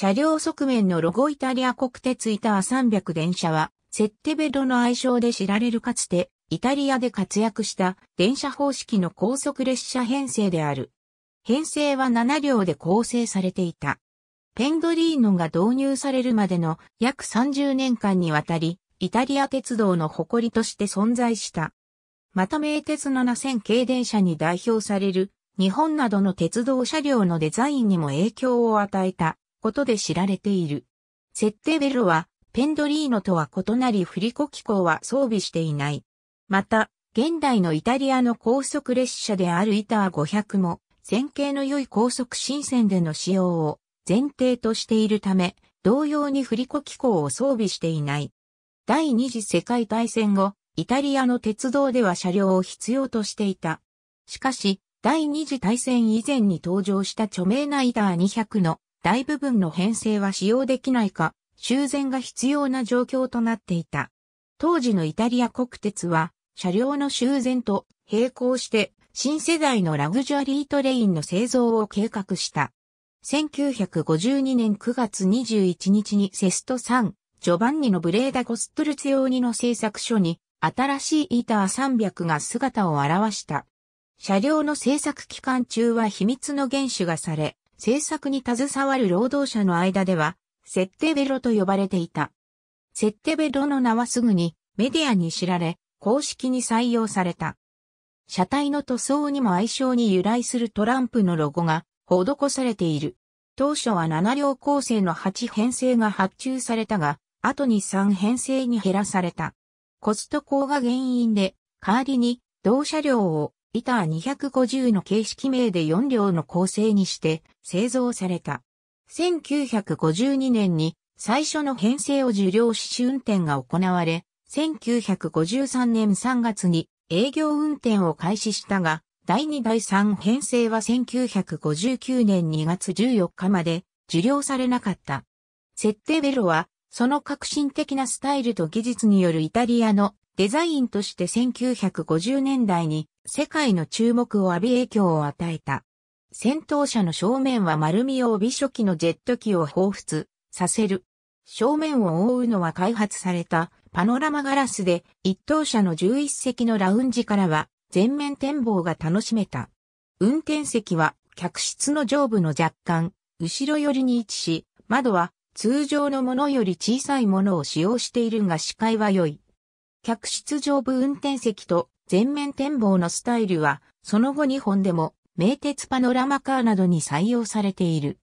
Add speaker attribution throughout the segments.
Speaker 1: 車両側面のロゴイタリア国鉄イター300電車は、セッテベロの愛称で知られるかつて、イタリアで活躍した電車方式の高速列車編成である。編成は7両で構成されていた。ペンドリーノが導入されるまでの約30年間にわたり、イタリア鉄道の誇りとして存在した。また名鉄7000系電車に代表される日本などの鉄道車両のデザインにも影響を与えたことで知られている。設定ベロは、ペンドリーノとは異なり振り子機構は装備していない。また、現代のイタリアの高速列車であるイター500も、線形の良い高速新線での使用を前提としているため、同様に振り子機構を装備していない。第二次世界大戦後、イタリアの鉄道では車両を必要としていた。しかし、第二次大戦以前に登場した著名なイター200の大部分の編成は使用できないか、修繕が必要な状況となっていた。当時のイタリア国鉄は、車両の修繕と並行して、新世代のラグジュアリートレインの製造を計画した。1952年9月21日にセスト3、ジョバンニのブレーダ・ゴストルツ用にの製作所に、新しいイーター300が姿を現した。車両の製作期間中は秘密の原種がされ、制作に携わる労働者の間では、セッテベロと呼ばれていた。セッテベロの名はすぐにメディアに知られ、公式に採用された。車体の塗装にも愛称に由来するトランプのロゴが施されている。当初は7両構成の8編成が発注されたが、後に3編成に減らされた。コスト高が原因で、代わりに同車両を板250の形式名で4両の構成にして製造された。1952年に最初の編成を受領し試運転が行われ、1953年3月に営業運転を開始したが、第2第3編成は1959年2月14日まで受領されなかった。設定ベロは、その革新的なスタイルと技術によるイタリアのデザインとして1950年代に世界の注目を浴び影響を与えた。戦闘車の正面は丸みを帯初期のジェット機を彷彿させる。正面を覆うのは開発されたパノラマガラスで一等車の11席のラウンジからは全面展望が楽しめた。運転席は客室の上部の若干後ろ寄りに位置し、窓は通常のものより小さいものを使用しているが視界は良い。客室上部運転席と全面展望のスタイルはその後2本でも名鉄パノラマカーなどに採用されている。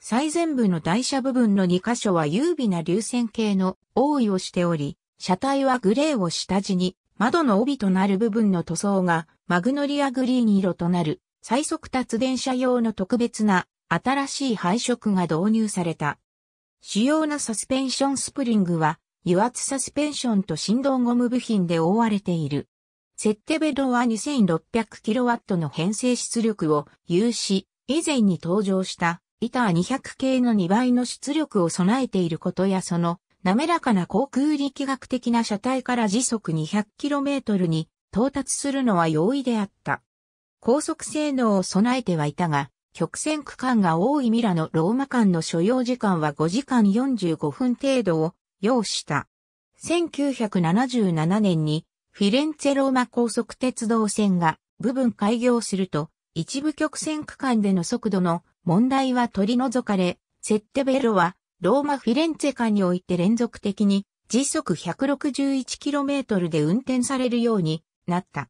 Speaker 1: 最前部の台車部分の2箇所は優美な流線形の覆いをしており、車体はグレーを下地に、窓の帯となる部分の塗装がマグノリアグリーン色となる、最速達電車用の特別な新しい配色が導入された。主要なサスペンションスプリングは油圧サスペンションと振動ゴム部品で覆われている。セッテベドは 2600kW の編成出力を有し、以前に登場したイター200系の2倍の出力を備えていることやその滑らかな航空力学的な車体から時速 200km に到達するのは容易であった。高速性能を備えてはいたが、曲線区間が多いミラノ・ローマ間の所要時間は5時間45分程度を要した。1977年にフィレンツェローマ高速鉄道線が部分開業すると、一部曲線区間での速度の問題は取り除かれ、セッテベロはローマフィレンツェ間において連続的に時速 161km で運転されるようになった。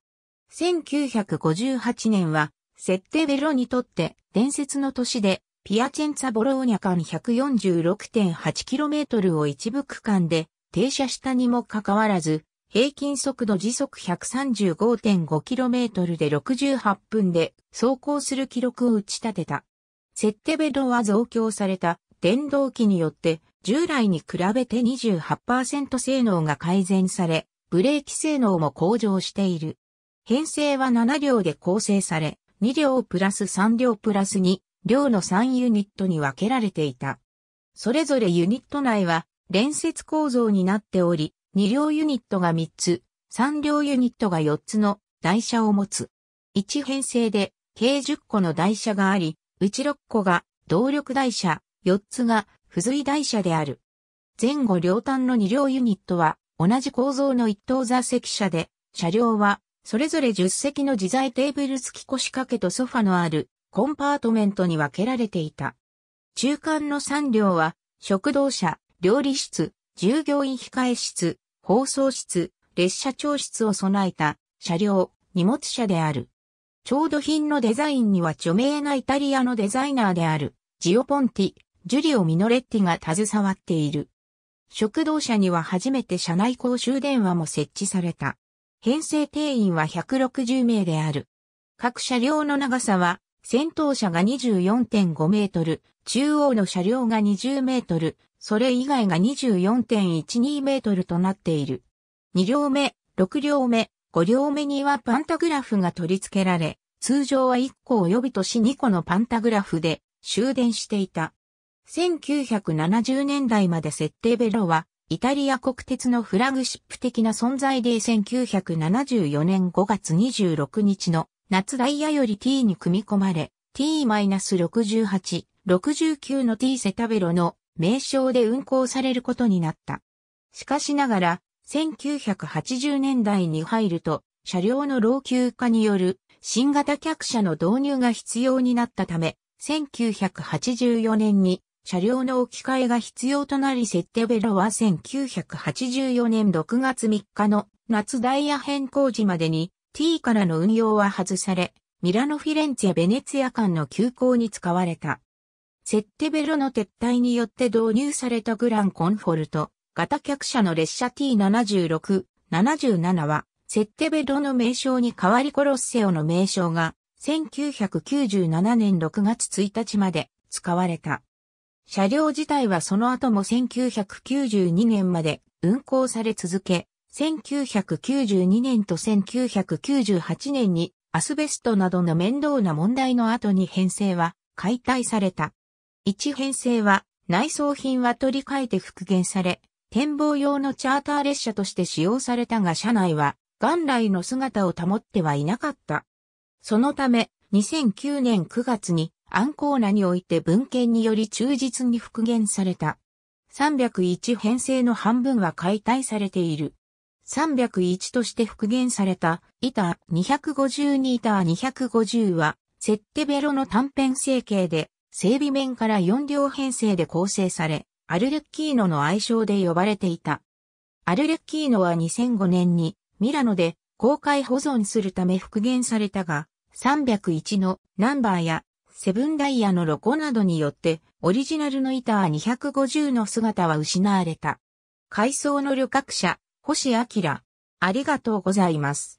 Speaker 1: 1958年はセッテベロにとって伝説の都市でピアチェンツァ・ボローニャ間 146.8km を一部区間で停車したにもかかわらず、平均速度時速 135.5km で68分で走行する記録を打ち立てた。設定ベッドは増強された電動機によって従来に比べて28%性能が改善され、ブレーキ性能も向上している。編成は7両で構成され、2両プラス3両プラス2、両の3ユニットに分けられていた。それぞれユニット内は連接構造になっており、2両ユニットが3つ、3両ユニットが4つの台車を持つ。1編成で計10個の台車があり、うち6個が動力台車、4つが付随台車である。前後両端の2両ユニットは同じ構造の1等座席車で、車両はそれぞれ10席の自在テーブル付き腰掛けとソファのあるコンパートメントに分けられていた。中間の3両は食堂車、料理室、従業員控え室、放送室、列車長室を備えた車両、荷物車である。調度品のデザインには著名なイタリアのデザイナーである、ジオポンティ、ジュリオ・ミノレッティが携わっている。食堂車には初めて車内公衆電話も設置された。編成定員は160名である。各車両の長さは、先頭車が24.5メートル、中央の車両が20メートル、それ以外が24.12メートルとなっている。2両目、6両目、5両目にはパンタグラフが取り付けられ、通常は1個及びし2個のパンタグラフで終電していた。1970年代まで設定ベロは、イタリア国鉄のフラグシップ的な存在で1974年5月26日の夏ダイヤより T に組み込まれ、T-68、69の T セタベロの名称で運行されることになった。しかしながら、1980年代に入ると、車両の老朽化による新型客車の導入が必要になったため、1984年に車両の置き換えが必要となり設定ベラは1984年6月3日の夏ダイヤ変更時までに T からの運用は外され、ミラノ・フィレンツェ・ベネツィア間の急行に使われた。セッテベロの撤退によって導入されたグランコンフォルト型客車の列車 T76、77は、セッテベロの名称に代わりコロッセオの名称が、1997年6月1日まで使われた。車両自体はその後も1992年まで運行され続け、1992年と1998年にアスベストなどの面倒な問題の後に編成は解体された。1編成は内装品は取り替えて復元され、展望用のチャーター列車として使用されたが車内は元来の姿を保ってはいなかった。そのため、2009年9月にアンコーナにおいて文献により忠実に復元された。301編成の半分は解体されている。301として復元された板252板250は、セッテベロの短編成形で整備面から4両編成で構成され、アルレッキーノの愛称で呼ばれていた。アルレッキーノは2005年にミラノで公開保存するため復元されたが、301のナンバーやセブンダイヤのロゴなどによってオリジナルの板250の姿は失われた。改装の旅客者、星明。ありがとうございます。